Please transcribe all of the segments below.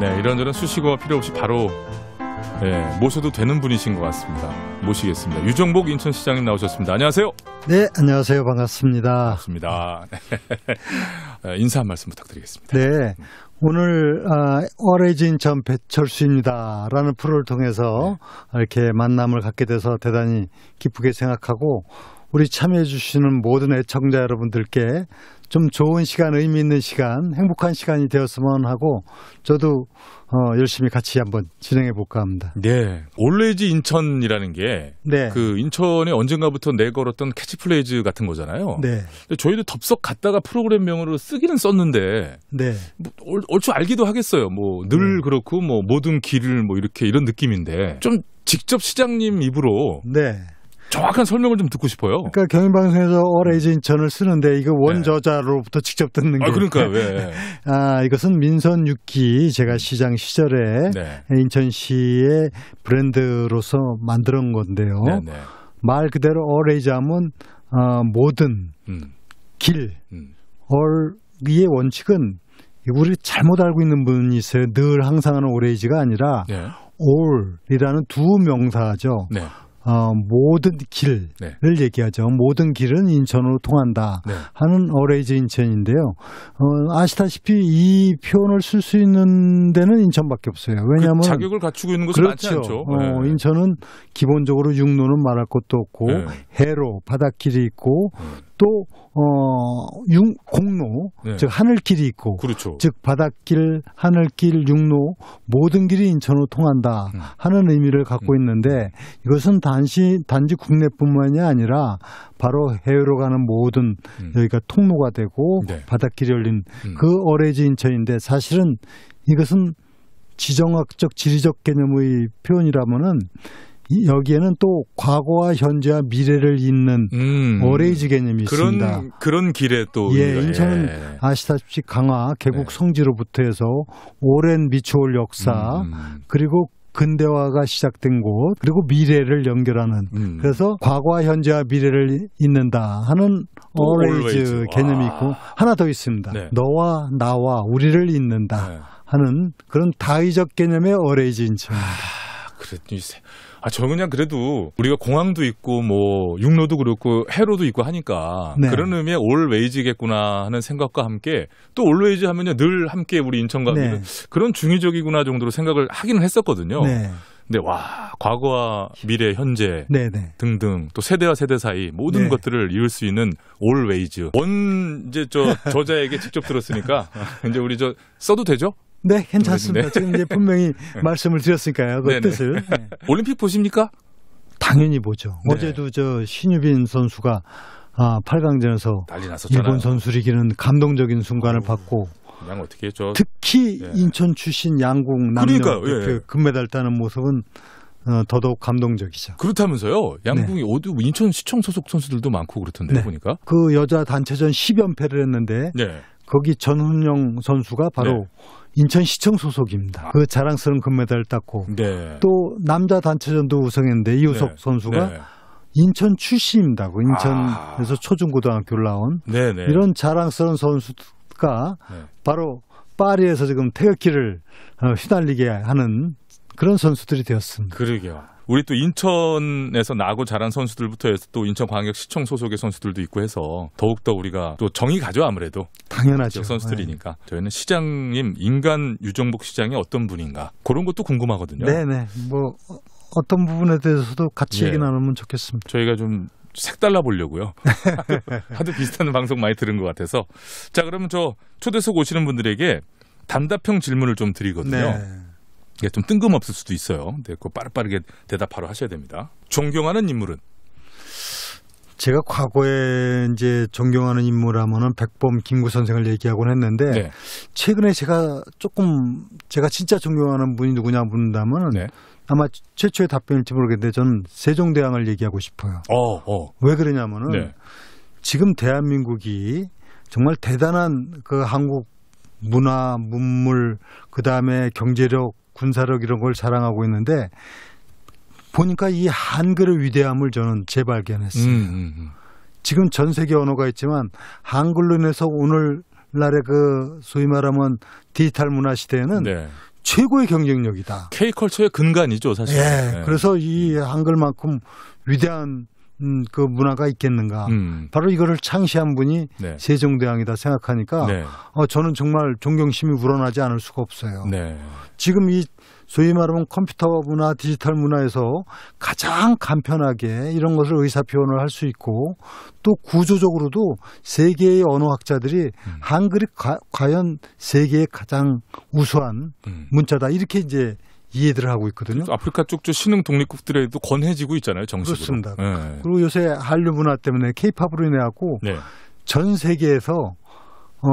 네, 이런저런 수식어 필요 없이 바로 네, 모셔도 되는 분이신 것 같습니다. 모시겠습니다. 유정복 인천시장님 나오셨습니다. 안녕하세요. 네, 안녕하세요. 반갑습니다. 반갑습니다. 네. 인사 한 말씀 부탁드리겠습니다. 네, 오늘 아, 오래진 전 배철수입니다라는 프로를 통해서 네. 이렇게 만남을 갖게 돼서 대단히 기쁘게 생각하고 우리 참여해 주시는 모든 애청자 여러분들께 좀 좋은 시간, 의미 있는 시간, 행복한 시간이 되었으면 하고 저도 어, 열심히 같이 한번 진행해 볼까 합니다. 네. 올레지 인천이라는 게그 네. 그 인천에 언젠가부터 내걸었던 캐치플레이즈 같은 거잖아요. 네. 저희도 덥석 갔다가 프로그램명으로 쓰기는 썼는데 네. 뭐, 얼, 추 알기도 하겠어요. 뭐늘 네. 그렇고 뭐 모든 길을 뭐 이렇게 이런 느낌인데 좀 직접 시장님 입으로 네. 정확한 설명을 좀 듣고 싶어요. 그러니까 경인방송에서 오레이진 전을 쓰는데 이거 원저자로부터 네. 직접 듣는 아, 게. 아, 그러니까 왜? 아, 이것은 민선 6기 제가 시장 시절에 네. 인천시의 브랜드로서 만든 건데요. 네, 네, 말 그대로 오레이즈 하면 어, 모든 음. 길, 음. 얼의 원칙은 우리 잘못 알고 있는 분이 있어요. 늘 항상 하는 오레이즈가 아니라 올이라는 네. 두 명사죠. 네. 어, 모든 길을 네. 얘기하죠. 모든 길은 인천으로 통한다 네. 하는 어레이즈 인천인데요. 어, 아시다시피 이 표현을 쓸 수 있는 데는 인천밖에 없어요. 그 왜냐하면 그 자격을 갖추고 있는 곳이 그렇죠. 많지 않죠. 네. 어, 네. 인천은 기본적으로 육로는 말할 것도 없고 네. 해로 바닷길이 있고 음. 또, 어, 육 공로, 네. 즉, 하늘길이 있고, 그렇죠. 즉, 바닷길, 하늘길, 육로, 모든 길이 인천으로 통한다 음. 하는 의미를 갖고 음. 있는데 이것은 단시, 단지 국내뿐만이 아니라 바로 해외로 가는 모든 음. 여기가 통로가 되고 네. 바닷길이 열린 음. 그 어레지 인천인데 사실은 이것은 지정학적 지리적 개념의 표현이라면은 여기에는 또 과거와 현재와 미래를 잇는 음, 어레이즈 개념이 그런, 있습니다. 그런 길에 또 예, 인천은 예. 아시다시피 강화 개국 네. 성지로부터 해서 오랜 미추홀 역사 음, 음. 그리고 근대화가 시작된 곳 그리고 미래를 연결하는 음. 그래서 과거와 현재와 미래를 잇는다 하는 오레이 a 개념이 있고 아. 하나 더 있습니다. 네. 너와 나와 우리를 잇는다 네. 하는 그런 다의적 개념의 어레이즈 인천입니다. 아, 그랬더니 아, 저 그냥 그래도 우리가 공항도 있고 뭐 육로도 그렇고 해로도 있고 하니까 네. 그런 의미의 올웨이즈겠구나 하는 생각과 함께 또 올웨이즈 하면요 늘 함께 우리 인천 가기는 네. 그런 중의적이구나 정도로 생각을 하기는 했었거든요. 네. 근데 와 과거와 미래 현재 네네. 네. 등등 또 세대와 세대 사이 모든 네. 것들을 이을 수 있는 올웨이즈 원 이제 저 저자에게 직접 들었으니까 이제 우리 저 써도 되죠? 네, 괜찮습니다. 지금 이제 분명히 네. 말씀을 드렸으니까요. 그 네, 네. 뜻을. 네. 올림픽 보십니까? 당연히 보죠. 네. 어제도 저 신유빈 선수가 아, 8강전에서 일본 선수를 이기는 감동적인 순간을 봤고 어떻게 저 특히 예. 인천 출신 양궁 남녀 그 금메달 따는 모습은 어, 더더욱 감동적이죠. 그렇다면서요? 양궁이 네. 어디 인천 시청 소속 선수들도 많고 그렇던데 네. 보니까 그 여자 단체전 10연패를 했는데 네. 거기 전훈영 선수가 바로 네. 인천시청 소속입니다. 아. 그 자랑스러운 금메달을 땄고 네. 또 남자 단체전도 우승했는데 이우석 네. 선수가 네. 인천 출신입니다. 그 인천에서 아. 초중고등학교를 나온 네, 네. 이런 자랑스러운 선수가 바로 파리에서 지금 태극기를 어, 휘날리게 하는 그런 선수들이 되었습니다. 그러게요. 우리 또 인천에서 나고 자란 선수들부터 해서 또 인천광역시청 소속의 선수들도 있고 해서 더욱더 우리가 또 정이 가죠 아무래도 당연하죠 선수들이니까 네. 저희는 시장님 인간 유정복 시장이 어떤 분인가 그런 것도 궁금하거든요. 네네 네. 뭐 어떤 부분에 대해서도 같이 예. 얘기 나누면 좋겠습니다. 저희가 좀 색달라 보려고요. 하도 비슷한 방송 많이 들은 것 같아서 자 그러면 저 초대석 오시는 분들에게 단답형 질문을 좀 드리거든요. 네. 이게 예, 좀 뜬금없을 수도 있어요. 근그 네, 빠르빠르게 대답하러 하셔야 됩니다. 존경하는 인물은 제가 과거에 이제 존경하는 인물 하면은 백범 김구 선생을 얘기하곤 했는데 네. 최근에 제가 조금 제가 진짜 존경하는 분이 누구냐 묻는다면 네. 아마 최초의 답변일지 모르겠는데 저는 세종대왕을 얘기하고 싶어요. 어, 어. 왜 그러냐면은 네. 지금 대한민국이 정말 대단한 그 한국 문화, 문물, 그 다음에 경제력, 군사력 이런 걸 자랑하고 있는데 보니까 이 한글의 위대함을 저는 재발견했어요. 음, 음, 음. 지금 전 세계 언어가 있지만 한글로 인해서 오늘날의 그 소위 말하면 디지털 문화 시대에는 네. 최고의 경쟁력이다. K컬처의 근간이죠, 사실. 예. 네. 그래서 이 한글만큼 위대한 음, 그 문화가 있겠는가. 음. 바로 이거를 창시한 분이 네. 세종대왕이다 생각하니까 네. 어, 저는 정말 존경심이 불어나지 않을 수가 없어요. 네. 지금 이 소위 말하면 컴퓨터 문화, 디지털 문화에서 가장 간편하게 이런 것을 의사 표현을 할 수 있고 또 구조적으로도 세계의 언어학자들이 음. 한글이 과, 과연 세계의 가장 우수한 음. 문자다 이렇게 이제 이해들을 하고 있거든요. 아프리카 쪽쪽 신흥 독립국들에도 권해지고 있잖아요, 정식으로. 그렇습니다. 네. 그리고 요새 한류 문화 때문에 케이팝으로 인해 갖고 네. 전 세계에서 어,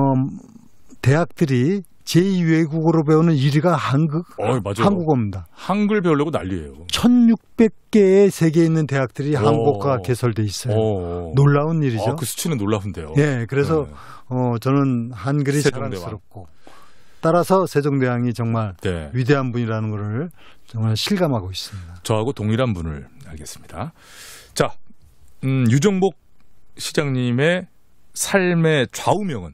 대학들이 제2외국어로 배우는 1위가 한국, 어, 한국어입니다. 한글 배우려고 난리예요. 1600개의 세계에 있는 대학들이 어. 한국과 개설돼 있어요. 오. 어. 놀라운 일이죠. 아, 그 수치는 놀라운데요. 예, 그래서 네. 어, 저는 한글이 자랑스럽고 따라서 세종대왕이 정말 네. 위대한 분이라는 것을 정말 실감하고 있습니다. 저하고 동일한 분을 알겠습니다. 자, 음, 유정복 시장님의 삶의 좌우명은?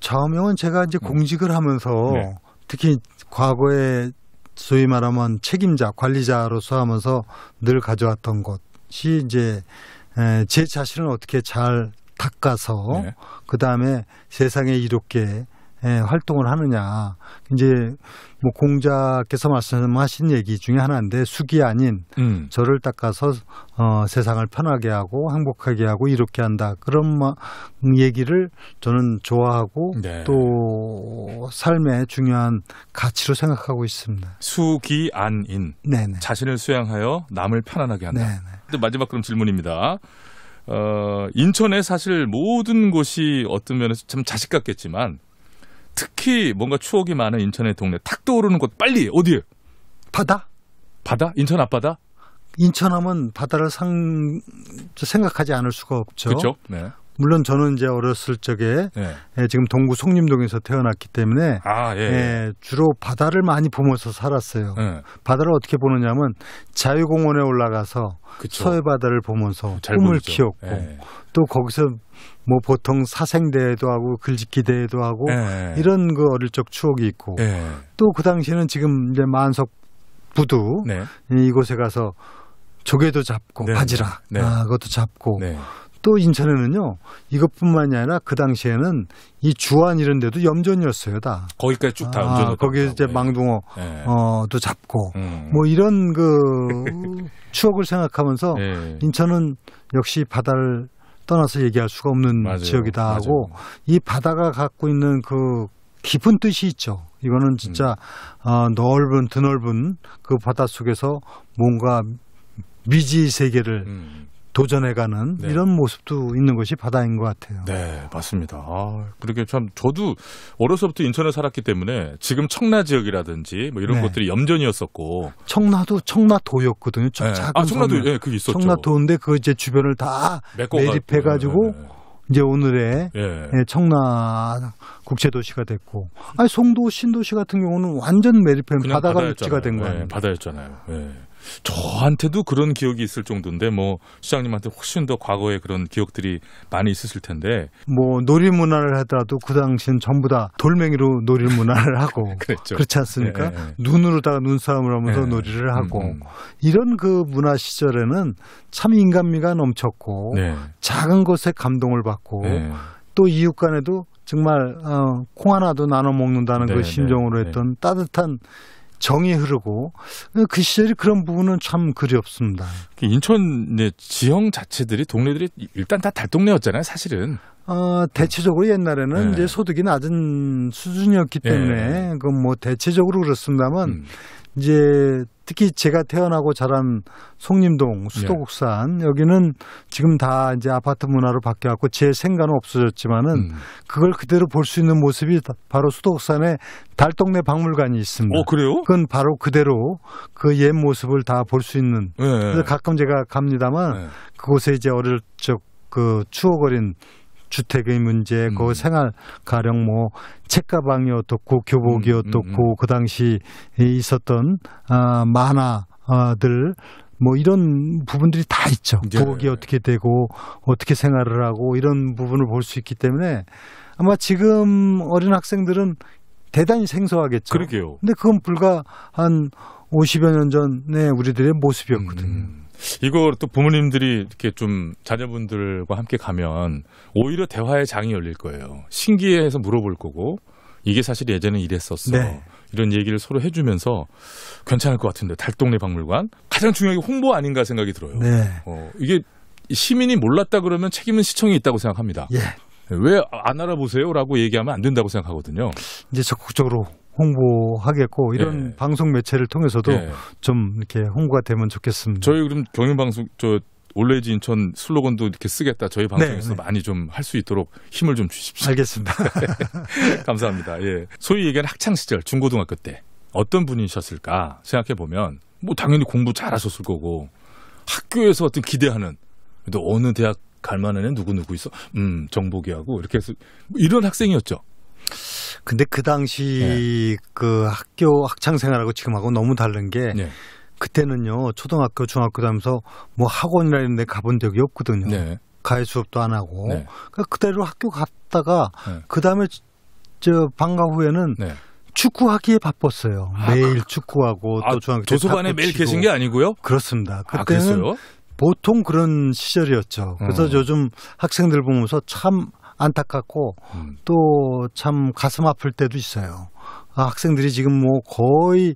좌우명은 제가 이제 음. 공직을 하면서 네. 특히 과거에 소위 말하면 책임자, 관리자로서 하면서 늘 가져왔던 것이 이제 제 자신을 어떻게 잘 닦아서 네. 그 다음에 세상에 이롭게 예, 활동을 하느냐. 이제 뭐 공자께서 말씀하신 얘기 중에 하나인데 숙이 아닌 음. 저를 닦아서 어, 세상을 편하게 하고 행복하게 하고 이렇게 한다. 그런 마, 얘기를 저는 좋아하고 네. 또 삶의 중요한 가치로 생각하고 있습니다. 숙이 안인. 네네. 자신을 수양하여 남을 편안하게 한다. 네네. 마지막 그럼 질문입니다. 어, 인천에 사실 모든 곳이 어떤 면에서 참 자식 같겠지만 특히 뭔가 추억이 많은 인천의 동네 탁 떠오르는 곳 빨리 어디에? 바다? 바다? 인천 앞바다? 인천하면 바다를 상 생각하지 않을 수가 없죠. 그렇죠. 네. 물론 저는 이제 어렸을 적에 예. 예, 지금 동구 송림동에서 태어났기 때문에 아, 예. 예. 예 주로 바다를 많이 보면서 살았어요. 예. 바다를 어떻게 보느냐면 자유공원에 올라가서 그쵸. 서해 바다를 보면서 꿈을 보이죠. 키웠고 또 거기서 뭐 보통 사생대회도 하고 글짓기 대회도 하고 이런 그 어릴 적 추억이 있고 또 그 당시에는 지금 이제 만석 부두 네. 이곳에 가서 조개도 잡고 네. 바지락 네. 아, 그것도 잡고 네. 또 인천에는요 이것뿐만이 아니라 그 당시에는 이 주안 이런 데도 염전이었어요 다 거기까지 쭉다 아, 거기 이제 망둥어도 예. 네. 어, 잡고 음. 뭐 이런 그 추억을 생각하면서 네. 인천은 역시 바다를 떠나서 얘기할 수가 없는 맞아요. 지역이다 하고 맞아요. 이 바다가 갖고 있는 그 깊은 뜻이 있죠. 이거는 진짜 음. 어, 넓은 드넓은 그바닷 속에서 뭔가 미지 세계를 음. 도전해가는 네. 이런 모습도 있는 것이 바다인 것 같아요. 네, 맞습니다. 아, 그렇게 참 저도 어려서부터 인천에 살았기 때문에 지금 청라 지역이라든지 뭐 이런 네. 것들이 염전이었었고 청라도 청라도였거든요. 청, 네. 아, 청라도 예, 네, 그게 있었죠. 청라도인데 그 이제 주변을 다매립해가지고 이제 오늘의 예. 예 청라 국제도시가 됐고, 아니 송도 신도시 같은 경우는 완전 매립해 바다가 육지가 된 거예요. 바다였잖아요. 예. 저한테도 그런 기억이 있을 정도인데 뭐 시장님한테 훨씬 더 과거에 그런 기억들이 많이 있으실 텐데 뭐 놀이 문화를 하더라도 그 당시엔 전부 다 돌멩이로 놀이 문화를 하고 그랬죠. 그렇지 않습니까? 예, 예. 눈으로다가 눈싸움을 하면서 예, 놀이를 하고 음, 음. 이런 그 문화 시절에는 참 인간미가 넘쳤고 네. 작은 것에 감동을 받고 예. 또 이웃 간에도 정말 어, 콩 하나도 나눠 먹는다는 그 네, 그 심정으로 네, 했던 따뜻한 정이 흐르고 그 시절이 그런 부분은 참 그리없습니다. 그 인천 지형 자체들이 동네들이 일단 다 달동네였잖아요, 사실은. 어, 대체적으로 옛날에는 네. 이제 소득이 낮은 수준이었기 예. 때문에 네. 그 그뭐 대체적으로 그렇습니다만 음. 이제 특히 제가 태어나고 자란 송림동 수도국산 예. 여기는 지금 다 이제 아파트 문화로 바뀌었고 제 생가는 없어졌지만은 음. 그걸 그대로 볼 수 있는 모습이 바로 수도국산의 달동네 박물관이 있습니다. 어 그래요? 그건 바로 그대로 그 옛 모습을 다 볼 수 있는. 예. 그래서 가끔 제가 갑니다만 예. 그곳에 이제 어릴 적 그 추억 어린 주택의 문제, 그 음. 그 생활 가령 뭐 책가방이 어떻고 교복이 음, 음, 어떻고 음. 그 당시 있었던 아, 만화들 뭐 이런 부분들이 다 있죠. 네. 교복이 어떻게 되고 어떻게 생활을 하고 이런 부분을 볼 수 있기 때문에 아마 지금 어린 학생들은 대단히 생소하겠죠. 그러게요. 근데 그건 불과 한 50여 년 전에 우리들의 모습이었거든요. 음. 이거 또 부모님들이 이렇게 좀 자녀분들과 함께 가면 오히려 대화의 장이 열릴 거예요. 신기해서 물어볼 거고 이게 사실 예전에 이랬었어. 네. 이런 얘기를 서로 해주면서 괜찮을 것 같은데 달동네 박물관 가장 중요한 게 홍보 아닌가 생각이 들어요. 네. 어, 이게 시민이 몰랐다 그러면 책임은 시청이 있다고 생각합니다. 예. 왜 안 알아보세요라고 얘기하면 안 된다고 생각하거든요. 이제 적극적으로 홍보하겠고 이런 예. 방송 매체를 통해서도 예. 좀 이렇게 홍보가 되면 좋겠습니다. 저희 그럼 경영방송 저 올레지 인천 슬로건도 이렇게 쓰겠다. 저희 네. 방송에서 네, 네. 많이 좀 할 수 있도록 힘을 좀 주십시오. 알겠습니다. 감사합니다. 예. 소위 얘기하는 학창 시절 중고등학교 때 어떤 분이셨을까 생각해 보면 뭐 당연히 공부 잘하셨을 거고 학교에서 어떤 기대하는 또 어느 대학 갈 만한 애 누구 누구 있어? 음 정보기하고 이렇게 해서 뭐 이런 학생이었죠. 근데 그 당시 네. 그 학교 학창 생활하고 지금하고 너무 다른 게 네. 그때는요 초등학교 중학교 다니면서 뭐 학원이라 이런 데 가본 적이 없거든요. 네. 가해 수업도 안 하고 네. 그까 그러니까 그대로 학교 갔다가 네. 그 다음에 저 방과 후에는 네. 축구하기에 바빴어요. 아, 매일 그, 그, 축구하고 아, 또 중학교 도서관에 매일 고 계신 게 아니고요? 그렇습니다. 아, 그때는 아, 보통 그런 시절이었죠. 그래서 음. 요즘 학생들 보면서 참 안타깝고 음. 또참 가슴 아플 때도 있어요. 아, 학생들이 지금 뭐 거의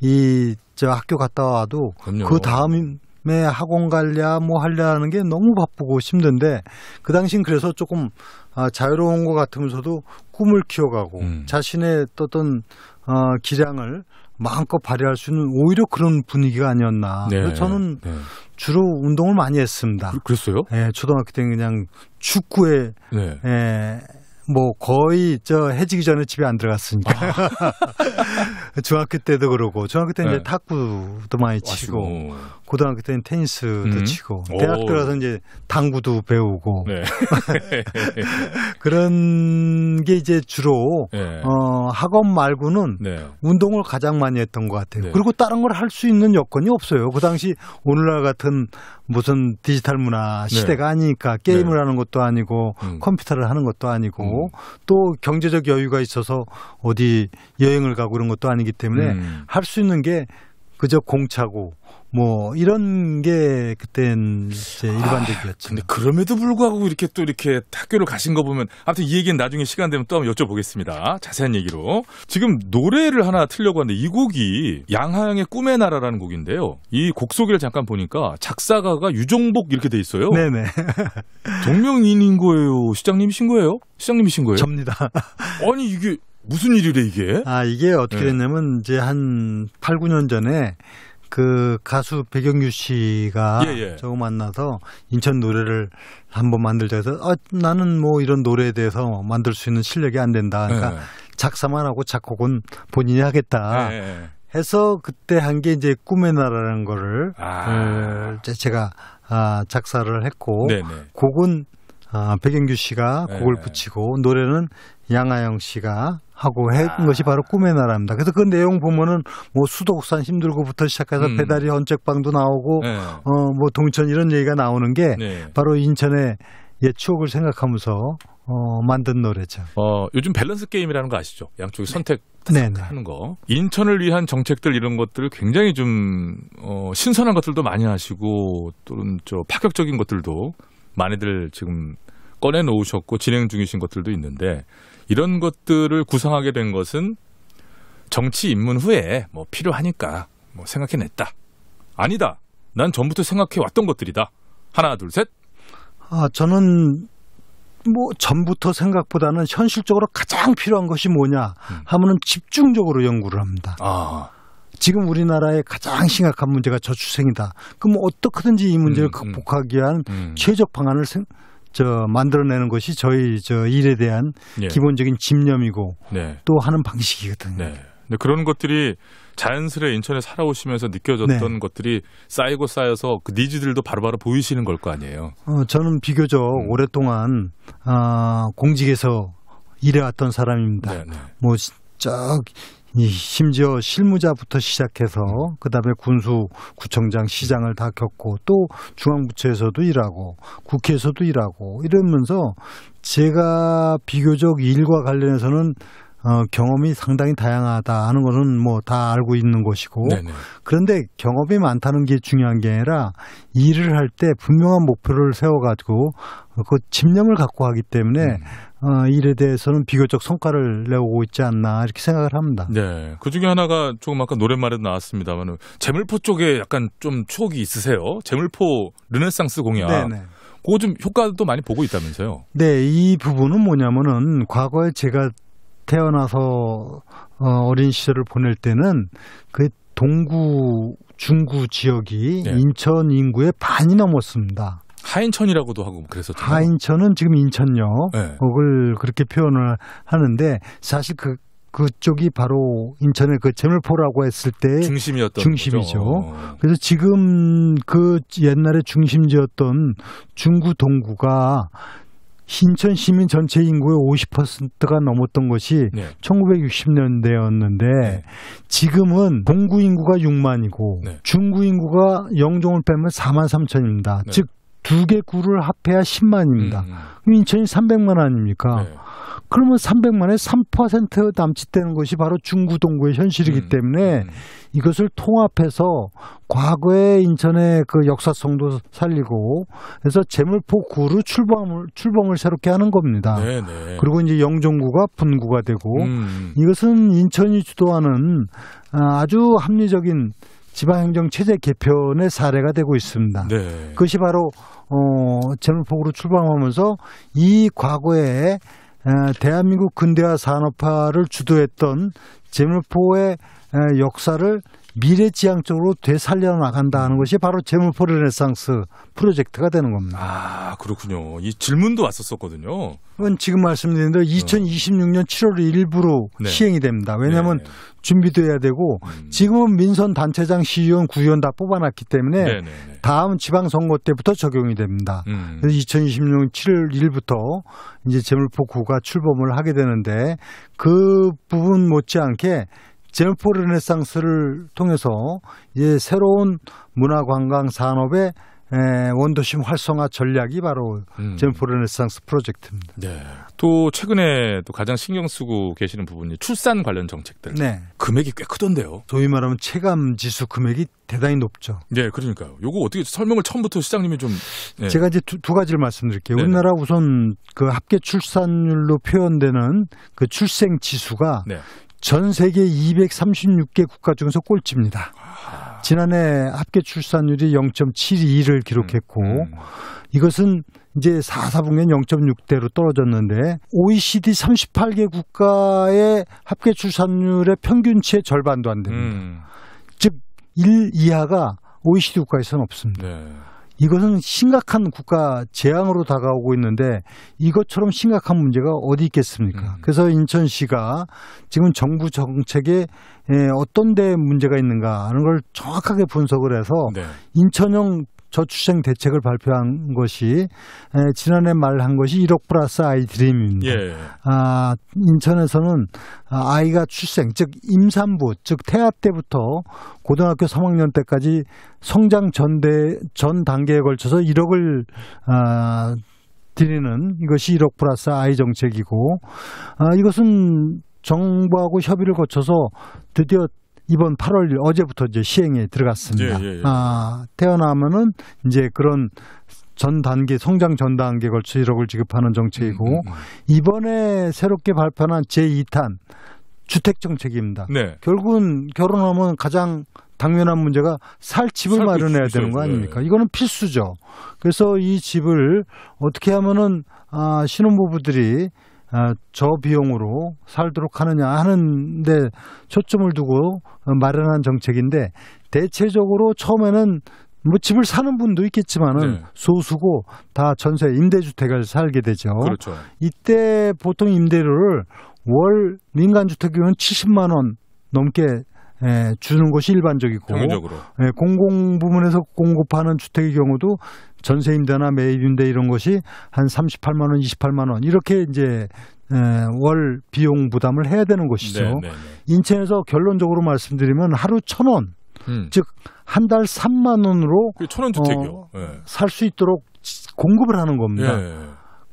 이 저 학교 갔다 와도 그 다음 에 학원 갈랴 뭐 할랴는 게 너무 바쁘고 힘든데 그 당시엔 그래서 조금 아, 자유로운 것 같으면서도 꿈을 키워가고 음. 자신의 어떤 어, 기량을 마음껏 발휘할 수 있는 오히려 그런 분위기가 아니었나. 네. 저는 네. 주로 운동을 많이 했습니다. 그랬어요? 예, 초등학교 때는 그냥 축구에 네. 예, 뭐 거의 저 해지기 전에 집에 안 들어갔으니까. 아. 중학교 때도 그러고 중학교 때 네. 이제 탁구도 많이 치고 고등학교 때는 테니스도 음. 치고 대학 오. 들어서 이제 당구도 배우고 네. 그런 게 이제 주로 네. 어, 학업 말고는 네. 운동을 가장 많이 했던 것 같아요. 네. 그리고 다른 걸 할 수 있는 여건이 없어요. 그 당시 오늘날 같은 무슨 디지털 문화 네. 시대가 아니니까 게임을 네. 하는 것도 아니고 음. 컴퓨터를 하는 것도 아니고 음. 또 경제적 여유가 있어서 어디 여행을 가고 그런 것도 아니기 때문에 음. 할수 있는 게 그저 공차고 뭐 이런 게 그땐 이제 아, 일반적이었죠. 아, 근데 그럼에도 불구하고 이렇게 또 이렇게 학교를 가신 거 보면 아무튼 이 얘기는 나중에 시간 되면 또 한번 여쭤보겠습니다. 자세한 얘기로. 지금 노래를 하나 틀려고 하는데 이 곡이 양하영의 꿈의 나라라는 곡인데요. 이 곡 소개를 잠깐 보니까 작사가가 유종복 이렇게 돼 있어요. 네네. 동명인인 거예요. 시장님이신 거예요? 시장님이신 거예요? 접니다. 아니 이게 무슨 일이래 이게? 아 이게 어떻게 네. 됐냐면 이제 한 8, 9년 전에 그 가수 배경규 씨가 예, 예. 저거 만나서 인천 노래를 한번 만들자 해서 아, 나는 뭐 이런 노래에 대해서 만들 수 있는 실력이 안 된다. 그러니까 네. 작사만 하고 작곡은 본인이 하겠다. 예, 예, 예. 해서 그때 한 게 이제 꿈의 나라라는 거를 아. 그 제가 아, 작사를 했고 네네. 곡은 아, 백영규 씨가 네. 곡을 네. 붙이고 노래는 양아영 씨가 하고 한 아. 것이 바로 꿈의 나라입니다. 그래서 그 내용 보면은 뭐 수도국산 힘들고부터 시작해서 음. 배달이 헌책방도 나오고 네. 어뭐 동천 이런 얘기가 나오는 게 네. 바로 인천의 예 추억을 생각하면서 어 만든 노래죠. 어 요즘 밸런스 게임이라는 거 아시죠? 양쪽이 선택 네, 네. 하는 거. 인천을 위한 정책들 이런 것들을 굉장히 좀 어, 신선한 것들도 많이 하시고 또는 저 파격적인 것들도 많이들 지금 꺼내 놓으셨고 진행 중이신 것들도 있는데 이런 것들을 구성하게 된 것은 정치 입문 후에 뭐 필요하니까 뭐 생각해냈다. 아니다. 난 전부터 생각해왔던 것들이다. 하나, 둘, 셋. 아, 저는 뭐 전부터 생각보다는 현실적으로 가장 필요한 것이 뭐냐 음. 하면은 집중적으로 연구를 합니다. 아. 지금 우리나라의 가장 심각한 문제가 저출생이다. 그럼 어떻게든지 이 문제를 음, 음. 극복하기 위한 음. 최적 방안을 생, 저 만들어내는 것이 저희 저 일에 대한 예. 기본적인 집념이고 네. 또 하는 방식이거든요. 네. 근 그런 것들이 자연스레 인천에 살아오시면서 느껴졌던 네. 것들이 쌓이고 쌓여서 그 니즈들도 바로바로 바로 보이시는 걸 거 아니에요. 어, 저는 비교적 음. 오랫동안 아, 공직에서 일해왔던 사람입니다. 네네. 뭐쫙 심지어 실무자부터 시작해서 그다음에 군수 구청장 시장을 다 겪고 또 중앙부처에서도 일하고 국회에서도 일하고 이러면서 제가 비교적 일과 관련해서는 어, 경험이 상당히 다양하다 하는 거는 뭐 다 알고 있는 것이고 네네. 그런데 경험이 많다는 게 중요한 게 아니라 일을 할 때 분명한 목표를 세워가지고 그 집념을 갖고 하기 때문에 음. 어, 일에 대해서는 비교적 성과를 내오고 있지 않나 이렇게 생각을 합니다. 네, 그 중에 하나가 조금 아까 노랫말에도 나왔습니다만 재물포 쪽에 약간 좀 추억이 있으세요? 재물포 르네상스 공약. 네네. 네. 그거 좀 효과도 많이 보고 있다면서요? 네, 이 부분은 뭐냐면은 과거에 제가 태어나서 어, 어린 시절을 보낼 때는 그 동구 중구 지역이 네. 인천 인구의 반이 넘었습니다. 하인천이라고도 하고 뭐 그랬었죠. 하인천은 지금 인천역을 네. 그렇게 표현을 하는데 사실 그 그쪽이 바로 인천의 그 제물포라고 했을 때 중심이었던 중심이죠. 어. 그래서 지금 그 옛날에 중심지였던 중구 동구가 신천 시민 전체 인구의 50%가 넘었던 것이 네. 1960년대였는데 네. 지금은 동구 인구가 6만이고 네. 중구 인구가 영종을 빼면 4만 3천입니다. 즉 두개 구를 합해야 10만입니다. 음. 음. 인천이 300만 아닙니까? 네. 그러면 300만에 3% 남짓되는 것이 바로 중구동구의 현실이기 음. 때문에 음. 이것을 통합해서 과거의 인천의 그 역사성도 살리고 해서 재물포 구로 출범을 출범을 새롭게 하는 겁니다. 네네. 네. 그리고 이제 영종구가 분구가 되고 음, 음. 이것은 인천이 주도하는 아, 아주 합리적인 지방행정체제 개편의 사례가 되고 있습니다. 네. 그것이 바로 어, 재무폭으로 출범하면서 이 과거에 어, 대한민국 근대화 산업화를 주도했던 재물포의 어, 역사를 미래지향적으로 되살려 나간다는 것이 바로 재무포 르네상스 프로젝트가 되는 겁니다. 아 그렇군요. 이 질문도 왔었었거든요. 이건 지금 말씀드린 대 2026년 7월 일부로 네. 시행이 됩니다. 왜냐하면 네. 준비도 해야 되고 음. 지금은 민선 단체장, 시의원, 구의원 다 뽑아놨기 때문에 네. 네, 네. 다음 지방선거 때부터 적용이 됩니다. 음. 그래서 2026년 7월 1일부터 이제 재물포 구가 출범을 하게 되는데 그 부분 못지않게 젠포 르네상스를 통해서 이제 새로운 문화관광 산업의 원도심 활성화 전략이 바로 음. 제포 르네상스 프로젝트입니다. 네. 또 최근에 또 가장 신경 쓰고 계시는 부분이 출산 관련 정책들. 네. 금액이 꽤 크던데요. 소위 말하면 체감 지수 금액이 대단히 높죠. 네, 그러니까요. 요거 어떻게 설명을 처음부터 시장님이 좀 네. 제가 이제 두, 두 가지를 말씀드릴게요. 네네. 우리나라 우선 그 합계 출산율로 표현되는 그 출생 지수가 네. 전 세계 236개 국가 중에서 꼴찌입니다. 아. 지난해 합계 출산율이 0.72를 기록했고 음, 음. 이것은 이제 4, 4분기엔 0.6대로 떨어졌는데 OECD 38개 국가의 합계 출산율의 평균치의 절반도 안 됩니다. 음. 즉1 이하가 OECD 국가에서는 없습니다. 네. 이것은 심각한 국가 재앙으로 다가오고 있는데 이것처럼 심각한 문제가 어디 있겠습니까? 음. 그래서 인천시가 지금 정부 정책에 예, 어떤 데 문제가 있는가 하는 걸 정확하게 분석을 해서 네. 인천형 저출생 대책을 발표한 것이 에, 지난해 말 한 것이 1억 플러스 아이 드림입니다. 예. 아, 인천에서는 아이가 출생 즉 임산부 즉 태아 때부터 고등학교 3학년 때까지 성장 전대 전 단계에 걸쳐서 1억을 아, 드리는 이것이 1억 플러스 아이 정책이고 아, 이것은 정부하고 협의를 거쳐서 드디어 이번 8월 어제부터 이제 시행에 들어갔습니다. 예, 예, 예. 아, 태어나면은 이제 그런 전 단계 성장 전 단계 걸쳐 1억을 지급하는 정책이고 음, 음, 음. 이번에 새롭게 발표한 제2탄 주택 정책입니다. 네. 결국은 결혼하면 가장 당면한 문제가 살 집을 살 마련해야 되는 거 네. 아닙니까? 네. 이거는 필수죠. 그래서 이 집을 어떻게 하면은 아 신혼부부들이 아, 저 비용으로 살도록 하느냐 하는데 초점을 두고 마련한 정책인데 대체적으로 처음에는 뭐 집을 사는 분도 있겠지만은 네. 소수고 다 전세 임대주택을 살게 되죠. 그렇죠. 이때 보통 임대료를 월 민간주택 이면는 70만 원 넘게 예, 주는 것이 일반적이고 예, 공공 부문에서 공급하는 주택의 경우도 전세 임대나 매입 임대 이런 것이 한 38만 원, 28만 원 이렇게 이제 월 비용 부담을 해야 되는 것이죠. 네네네. 네, 네. 인천에서 결론적으로 말씀드리면 하루 천 원, 음. 즉한 달 3만 원으로 천원 주택이요. 어, 네. 예. 살수 있도록 공급을 하는 겁니다. 예. 예, 예.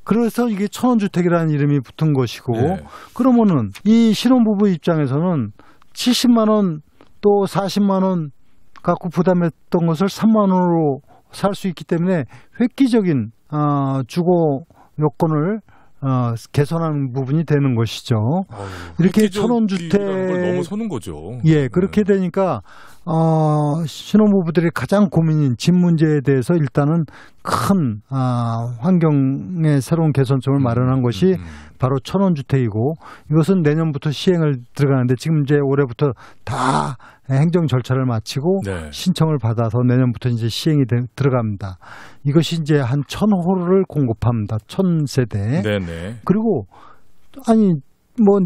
그래서 이게 천원 주택이라는 이름이 붙은 것이고 예. 그러면은 이 신혼부부 입장에서는 70만 원또 40만 원 갖고 부담했던 것을 3만 원으로 살수 있기 때문에 획기적인 어, 주거 요건을 어, 개선하는 부분이 되는 것이죠. 아유, 이렇게 천원 주택 너무 서는 거죠. 예, 그렇게 네. 되니까 어, 신혼부부들이 가장 고민인 집 문제에 대해서 일단은 큰 아, 환경의 새로운 개선점을 음, 마련한 것이 음, 음. 바로 천원주택이고 이것은 내년부터 시행을 들어가는데 지금 이제 올해부터 다 행정 절차를 마치고 네. 신청을 받아서 내년부터 이제 시행이 되, 들어갑니다. 이것이 이제 한 천 호를 공급합니다. 천 세대. 네네. 그리고 아니 뭐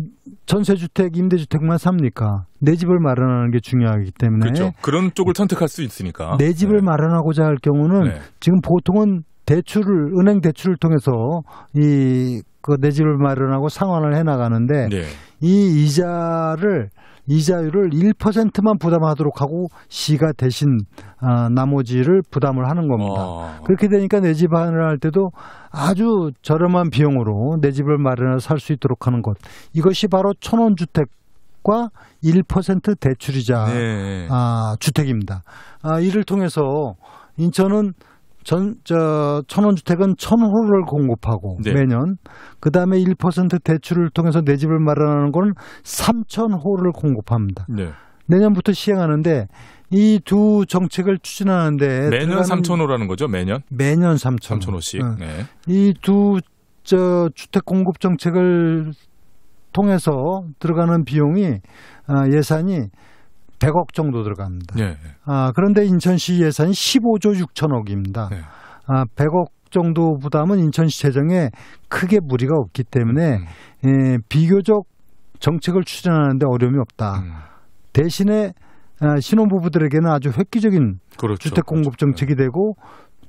전세주택, 임대주택만 삽니까? 내 집을 마련하는 게 중요하기 때문에 그렇죠. 그런 쪽을 네. 선택할 수 있으니까 내 집을 네. 마련하고자 할 경우는 네. 지금 보통은 대출을 은행 대출을 통해서 이 그 내 집을 마련하고 상환을 해 나가는데 네. 이 이자를 이자율을 1%만 부담하도록 하고 시가 대신 아, 나머지를 부담을 하는 겁니다. 어. 그렇게 되니까 내 집 마련을 할 때도 아주 저렴한 비용으로 내 집을 마련해서 살 수 있도록 하는 것. 이것이 바로 천원 주택 과1% 대출이자 네. 아, 주택입니다. 아, 이를 통해서 인천은 전, 저, 천원주택은 천호를 공급하고 네. 매년. 그 다음에 1% 대출을 통해서 내 집을 마련하는 건 3천호를 공급합니다. 네. 내년부터 시행하는데 이 두 정책을 추진하는데 매년 3천호라는 거죠, 매년? 매년 3천호. 3천호씩. 네. 이두 저 주택 공급 정책을 통해서 들어가는 비용이 아, 예산이 100억 정도 들어갑니다. 예. 예. 아, 그런데 인천시 예산이 15조 6천억입니다. 예. 아, 100억 정도 부담은 인천시 재정에 크게 무리가 없기 때문에 음. 예, 비교적 정책을 추진하는데 어려움이 없다. 음. 대신에 아, 신혼부부들에게는 아주 획기적인 그렇죠. 주택 공급 그렇죠. 정책이 되고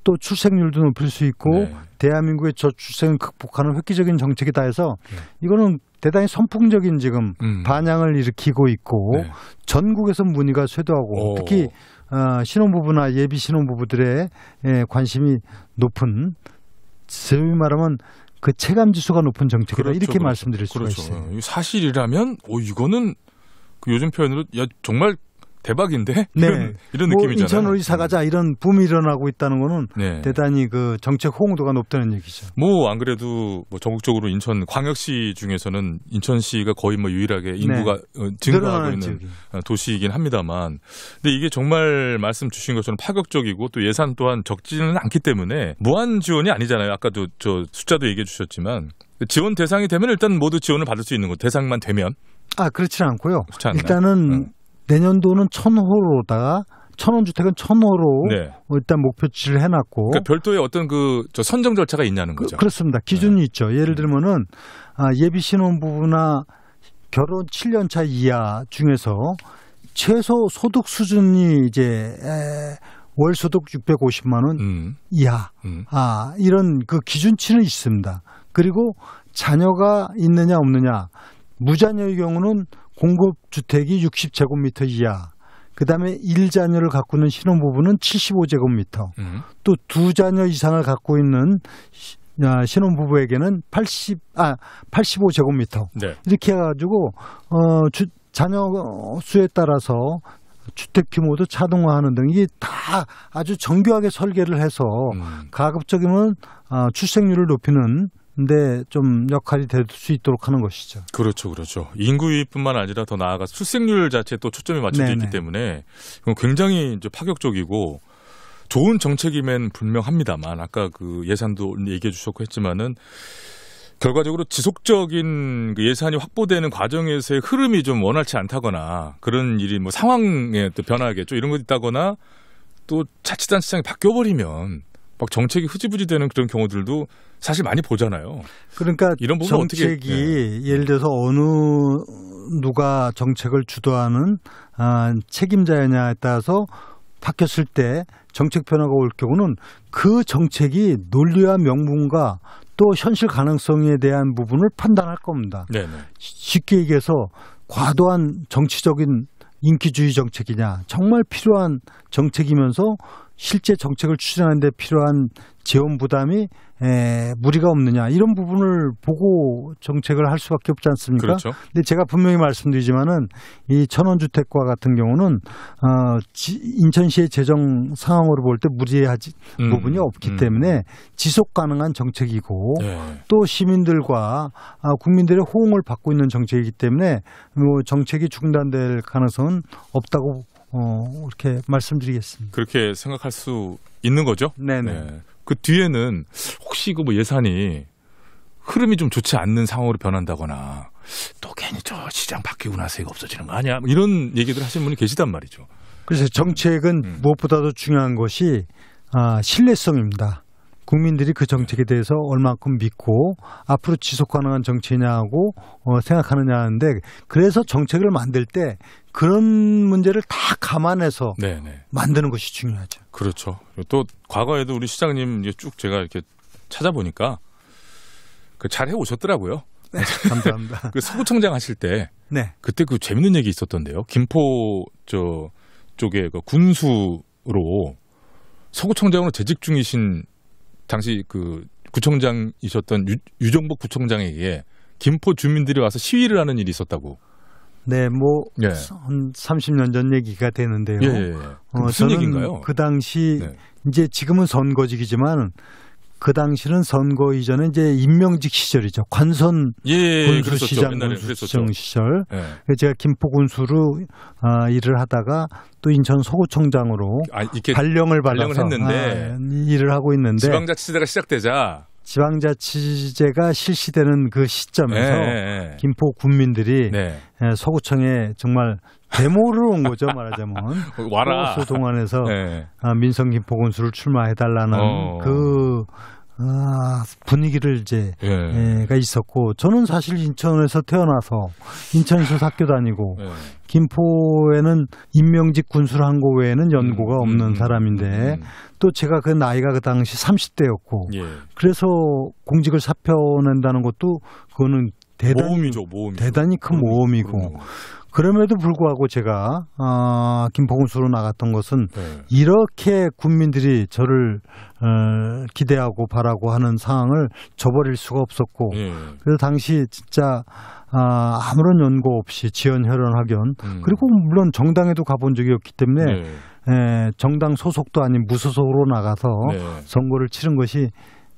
또 출생률도 높을수 있고 네. 대한민국의 저출생을 극복하는 획기적인 정책이다 해서 네. 이거는 대단히 선풍적인 지금 음. 반향을 일으키고 있고 네. 전국에서 문의가 쇄도하고 오. 특히 어, 신혼부부나 예비 신혼부부들의 예, 관심이 높은 소위 말하면 그 체감 지수가 높은 정책이다 그렇죠, 이렇게 그렇죠. 말씀드릴 수가 그렇죠. 있어요. 사실이라면 오 이거는 그 요즘 표현으로 야 정말 대박인데? 네. 이런, 이런 뭐 느낌이잖아요. 인천으로 이사 가자 이런 붐이 일어나고 있다는 거는 네. 대단히 그 정책 호응도가 높다는 얘기죠. 뭐 안 그래도 뭐 전국적으로 인천 광역시 중에서는 인천시가 거의 뭐 유일하게 네. 인구가 네. 증가하고 있는 지역이. 어, 도시이긴 합니다만 근데 이게 정말 말씀 주신 것처럼 파격적이고 또 예산 또한 적지는 않기 때문에 무한 지원이 아니잖아요. 아까도 저 숫자도 얘기해 주셨지만 지원 대상이 되면 일단 모두 지원을 받을 수 있는 거 대상만 되면 아 그렇지는 않고요. 일단은 응. 어. 내년도는 천호로다가 천원 주택은 천호로 네. 일단 목표치를 해놨고. 그러니까 별도의 어떤 그 선정 절차가 있냐는 거죠. 그, 렇습니다 기준이 네. 있죠. 예를 들면은 아, 예비 신혼부부나 결혼 7년 차 이하 중에서 최소 소득 수준이 이제 에, 월 소득 650만 원 음. 이하 음. 아 이런 그 기준치는 있습니다. 그리고 자녀가 있느냐 없느냐 무자녀의 경우는 공급 주택이 60제곱미터 이하, 그 다음에 1자녀를 가꾸는 신혼부부는 75제곱미터, 음. 또 2자녀 이상을 갖고 있는 아, 신혼부부에게는 80, 아, 85제곱미터. 네. 이렇게 해가지고, 어, 주, 자녀 수에 따라서 주택 규모도 자동화하는등 이게 다 아주 정교하게 설계를 해서 음. 가급적이면 어, 출생률을 높이는 근좀 네, 데 역할이 될 수 있도록 하는 것이죠. 그렇죠, 그렇죠. 인구 유입뿐만 아니라 더 나아가서 출생률 자체에 또 초점이 맞춰져 있기 때문에 굉장히 이제 파격적이고 좋은 정책임엔 분명합니다만 아까 그 예산도 얘기해 주셨고 했지만은 결과적으로 지속적인 그 예산이 확보되는 과정에서의 흐름이 좀 원활치 않다거나 그런 일이 뭐 상황에 또 변하겠죠 이런 것 있다거나 또 자치단체장이 바뀌어버리면 막 정책이 흐지부지 되는 그런 경우들도 사실 많이 보잖아요. 그러니까 이런 부분 정책이 어떻게, 네. 예. 예를 들어서 어느 누가 정책을 주도하는 아, 책임자냐에 였 따라서 바뀌었을 때 정책 변화가 올 경우는 그 정책이 논리와 명분과 또 현실 가능성에 대한 부분을 판단할 겁니다. 네네. 네. 쉽게 얘기해서 과도한 정치적인 인기주의 정책이냐 정말 필요한 정책이면서 실제 정책을 추진하는 데 필요한 재원 부담이 에, 무리가 없느냐 이런 부분을 보고 정책을 할 수밖에 없지 않습니까? 그렇죠. 근데 제가 분명히 말씀드리지만은 이 천원 주택과 같은 경우는 어, 지, 인천시의 재정 상황으로 볼 때 무리하지 음, 부분이 없기 음. 때문에 지속 가능한 정책이고 네. 또 시민들과 아, 국민들의 호응을 받고 있는 정책이기 때문에 뭐 정책이 중단될 가능성은 없다고 어, 이렇게 말씀드리겠습니다. 그렇게 생각할 수 있는 거죠? 네네. 네. 그 뒤에는 혹시 그 뭐 예산이 흐름이 좀 좋지 않는 상황으로 변한다거나 또 괜히 저 시장 바뀌고 나서 이거 없어지는 거 아니야? 뭐 이런 얘기들 하시는 분이 계시단 말이죠. 그래서 정책은 음. 무엇보다도 중요한 것이 아, 신뢰성입니다. 국민들이 그 정책에 대해서 얼마큼 믿고 앞으로 지속 가능한 정책이냐고 어, 생각하느냐하는데 그래서 정책을 만들 때 그런 문제를 다 감안해서 네네. 만드는 것이 중요하죠. 그렇죠. 또 과거에도 우리 시장님 쭉 제가 이렇게 찾아보니까 그 잘해 오셨더라고요. 네, 감사합니다. 그 서구청장 하실 때 네. 그때 그 재밌는 얘기 있었던데요. 김포 저 쪽에 그 군수로 서구청장으로 재직 중이신 당시 그 구청장이셨던 유, 정복 구청장에 게 김포 주민들이 와서 시위를 하는 일이 있었다고. 네, 뭐한 예. 30년 전 얘기가 되는데요. 예, 예. 예. 어, 무슨 저는 얘기인가요? 그 당시 네. 이제 지금은 선거직이지만 그 당시는 선거 이전에 이제 임명직 시절이죠. 관선 예, 군수시장 시장 시절. 예. 그 제가 김포 군수로 아, 일을 하다가 또 인천 소구청장으로 아, 발령을 받아서 발령을 했는데 아, 일을 하고 있는데 지방자치제가 시작되자 지방자치제가 실시되는 그 시점에서 네. 김포 군민들이 네. 서구청에 정말 데모를 온 거죠 말하자면 와라 소 동안에서 네. 아, 민성 김포 군수를 출마해달라는 어. 그 아, 분위기를 이제 예. 가 있었고 저는 사실 인천에서 태어나서 인천에서 네. 학교 다니고 예. 김포에는 임명직 군수를 한거 외에는 연고가 음, 음, 없는 음, 사람인데 음, 음. 또 제가 그 나이가 그 당시 30대였고 예. 그래서 공직을 사표낸다는 것도 그거는 대단히, 모험이죠, 모험이 대단히 큰 모험이고. 모험이 그럼에도 불구하고 제가 어, 김포군수로 나갔던 것은 네. 이렇게 국민들이 저를 어, 기대하고 바라고 하는 상황을 저버릴 수가 없었고 네. 그래서 당시 진짜 아, 아무런 연고 없이 지연혈연학연 음. 그리고 물론 정당에도 가본 적이 없기 때문에 네. 에, 예, 정당 소속도 아닌 무소속으로 나가서 네. 선거를 치른 것이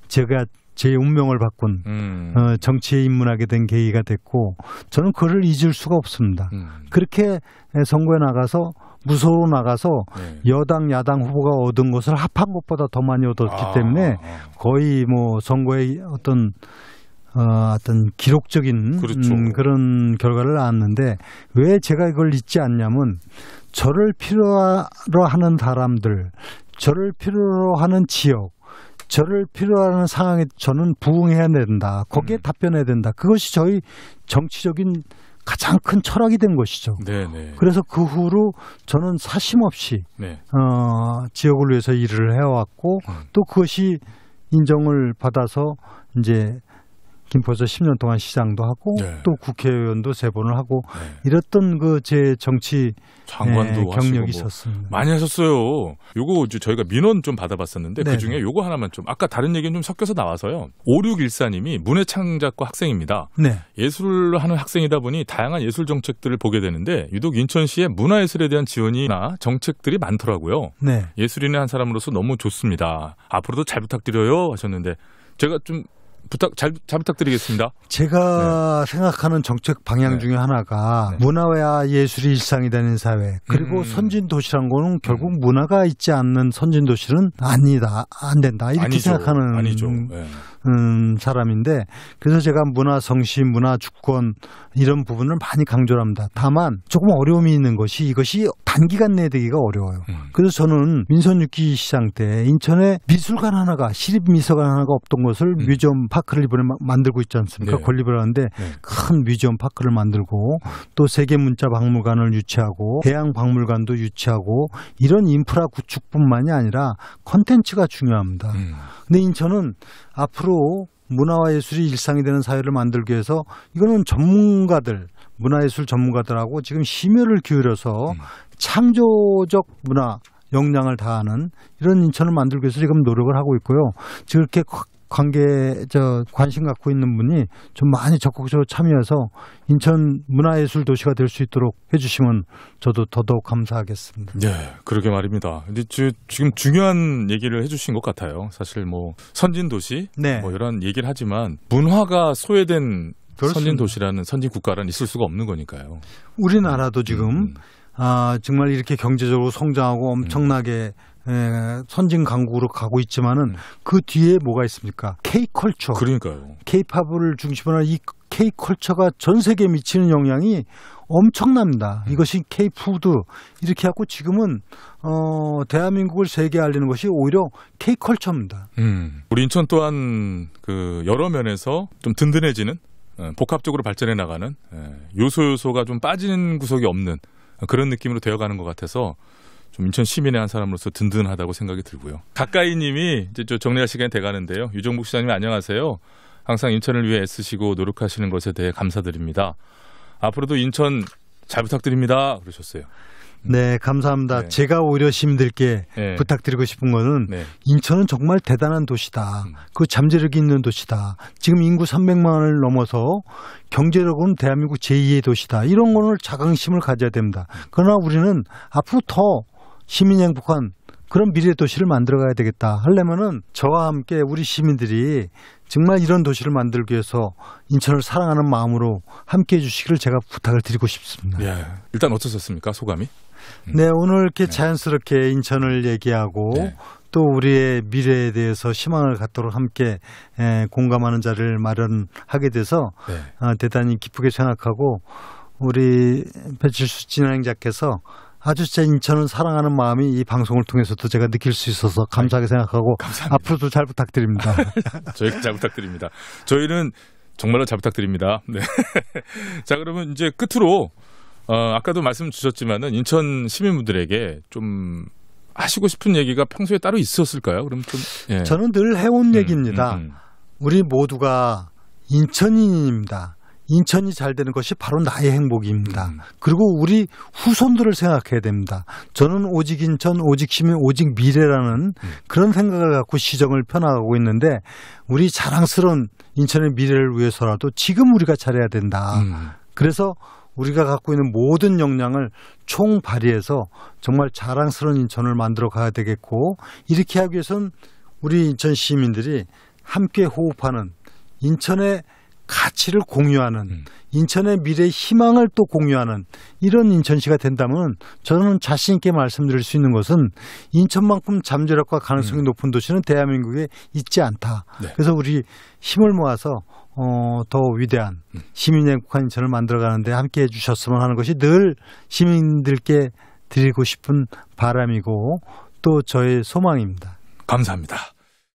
제가 제 운명을 바꾼 음. 어, 정치에 입문하게 된 계기가 됐고 저는 그를 잊을 수가 없습니다. 음. 그렇게 선거에 나가서 무소로 나가서 네. 여당 야당 후보가 얻은 것을 합한 것보다 더 많이 얻었기 아. 때문에 아, 아. 거의 뭐 선거의 어떤 어, 어떤 기록적인 그렇죠. 음, 그런 결과를 낳았는데 왜 제가 이걸 잊지 않냐면 저를 필요로 하는 사람들, 저를 필요로 하는 지역, 저를 필요하는 로 상황에 저는 부응해야 된다. 거기에 음. 답변해야 된다. 그것이 저희 정치적인 가장 큰 철학이 된 것이죠. 네네. 네. 그래서 그 후로 저는 사심 없이 네. 어, 지역을 위해서 일을 해왔고 음. 또 그것이 인정을 받아서 이제 김포에서 10년 동안 시장도 하고 네. 또 국회의원도 세 번을 하고 네. 이랬던 그 제 정치 장관도 네, 경력이 뭐 있었습니다. 많이 하셨어요. 요거 이제 저희가 민원 좀 받아봤었는데 네, 그 중에 네. 요거 하나만 좀 아까 다른 얘기는 좀 섞여서 나와서요. 5614님이 문예창작과 학생입니다. 네. 예술을 하는 학생이다 보니 다양한 예술 정책들을 보게 되는데 유독 인천시의 문화예술에 대한 지원이나 정책들이 많더라고요. 예술인의 한 사람으로서 너무 좋습니다. 앞으로도 잘 부탁드려요 하셨는데 제가 좀 부탁 잘, 잘 부탁드리겠습니다. 제가 네. 생각하는 정책 방향 네. 중에 하나가 네. 문화와 예술이 일상이 되는 사회 그리고 음. 선진 도시란 거는 결국 음. 문화가 있지 않는 선진 도시는 아니다 안 된다 이렇게 아니죠. 생각하는 아니죠. 네. 음, 사람인데 그래서 제가 문화 성심, 문화 주권 이런 부분을 많이 강조를 합니다. 다만 조금 어려움이 있는 것이 이것이 단기간 내에 되기가 어려워요. 음. 그래서 저는 민선 6기 시장 때 인천에 미술관 하나가 시립미술관 하나가 없던 것을 음. 뮤지엄 파크를 이번에 만들고 있지 않습니까? 네. 건립을 하는데 네. 큰 뮤지엄 파크를 만들고 또 세계문자박물관을 유치하고 해양박물관도 유치하고 이런 인프라 구축뿐만이 아니라 컨텐츠가 중요합니다. 음. 근데 인천은 앞으로 문화와 예술이 일상이 되는 사회를 만들기 위해서 이거는 전문가들 문화예술 전문가들하고 지금 심혈을 기울여서 음. 창조적 문화 역량을 다하는 이런 인천을 만들기 위해서 지금 노력을 하고 있고요. 저렇게 관계 저 관심 갖고 있는 분이 좀 많이 적극적으로 참여해서 인천 문화예술 도시가 될 수 있도록 해주시면 저도 더더욱 감사하겠습니다. 네, 그러게 말입니다. 근데 저, 지금 중요한 얘기를 해주신 것 같아요. 사실 뭐 선진 도시 네. 뭐 이런 얘기를 하지만 문화가 소외된 선진 도시라는 선진 국가란 있을 수가 없는 거니까요. 우리나라도 지금 음, 음. 아 정말 이렇게 경제적으로 성장하고 엄청나게 음. 예, 선진 강국으로 가고 있지만은 그 뒤에 뭐가 있습니까? K 컬처. 그러니까요. K 팝을 중심으로 하는 이 K 컬처가 전 세계에 미치는 영향이 엄청납니다. 음. 이것이 K 푸드 이렇게 하고 지금은 어 대한민국을 세계에 알리는 것이 오히려 K 컬처입니다. 음. 우리 인천 또한 그 여러 면에서 좀 든든해지는 어, 복합적으로 발전해 나가는 예, 요소 요소가 좀 빠지는 구석이 없는 그런 느낌으로 되어가는 것 같아서 좀 인천 시민의 한 사람으로서 든든하다고 생각이 들고요. 가까이 님이 이제 저 정리할 시간이 돼 가는데요. 유종국 시장님 안녕하세요. 항상 인천을 위해 애쓰시고 노력하시는 것에 대해 감사드립니다. 앞으로도 인천 잘 부탁드립니다. 그러셨어요. 네, 감사합니다. 네. 제가 오히려 시민들께 네. 부탁드리고 싶은 거는 네. 인천은 정말 대단한 도시다. 음. 그 잠재력이 있는 도시다. 지금 인구 300만을 넘어서 경제력은 대한민국 제2의 도시다. 이런 거는 자긍심을 가져야 됩니다. 그러나 우리는 앞으로 더 시민행 복한 그런 미래 도시를 만들어 가야 되겠다 하려면은 저와 함께 우리 시민들이 정말 이런 도시를 만들기 위해서 인천을 사랑하는 마음으로 함께 해주시기를 제가 부탁을 드리고 싶습니다. 예. 일단 어떠셨습니까 소감이? 음. 네 오늘 이렇게 네. 자연스럽게 인천을 얘기하고 네. 또 우리의 미래에 대해서 희망을 갖도록 함께 에, 예, 공감하는 자리를 마련하게 돼서 네. 어, 대단히 기쁘게 생각하고 우리 배칠수 진행자께서 아주 저는 사랑하는 마음이 이 방송을 통해서도 제가 느낄 수 있어서 감사하게 네. 생각하고 감사합니다. 앞으로도 잘 부탁드립니다. 저희 잘 부탁드립니다. 저희는 정말로 잘 부탁드립니다. 네. 자 그러면 이제 끝으로 어, 아까도 말씀 주셨지만은 인천 시민분들에게 좀 하시고 싶은 얘기가 평소에 따로 있었을까요? 그럼 좀 예. 저는 늘 해온 음, 얘기입니다. 음, 음. 우리 모두가 인천인입니다. 인천이 잘 되는 것이 바로 나의 행복입니다. 음. 그리고 우리 후손들을 생각해야 됩니다. 저는 오직 인천, 오직 시민, 오직 미래라는 음. 그런 생각을 갖고 시정을 펴나가고 있는데 우리 자랑스러운 인천의 미래를 위해서라도 지금 우리가 잘해야 된다. 음. 그래서 우리가 갖고 있는 모든 역량을 총 발휘해서 정말 자랑스러운 인천을 만들어 가야 되겠고 이렇게 하기 위해서는 우리 인천 시민들이 함께 호흡하는 인천의 가치를 공유하는 음. 인천의 미래의 희망을 또 공유하는 이런 인천시가 된다면 저는 자신 있게 말씀드릴 수 있는 것은 인천만큼 잠재력과 가능성이 음. 높은 도시는 대한민국에 있지 않다. 네. 그래서 우리 힘을 모아서 어, 더 위대한 음. 시민의 국한 인천을 만들어가는데 함께해 주셨으면 하는 것이 늘 시민들께 드리고 싶은 바람이고 또 저의 소망입니다. 감사합니다.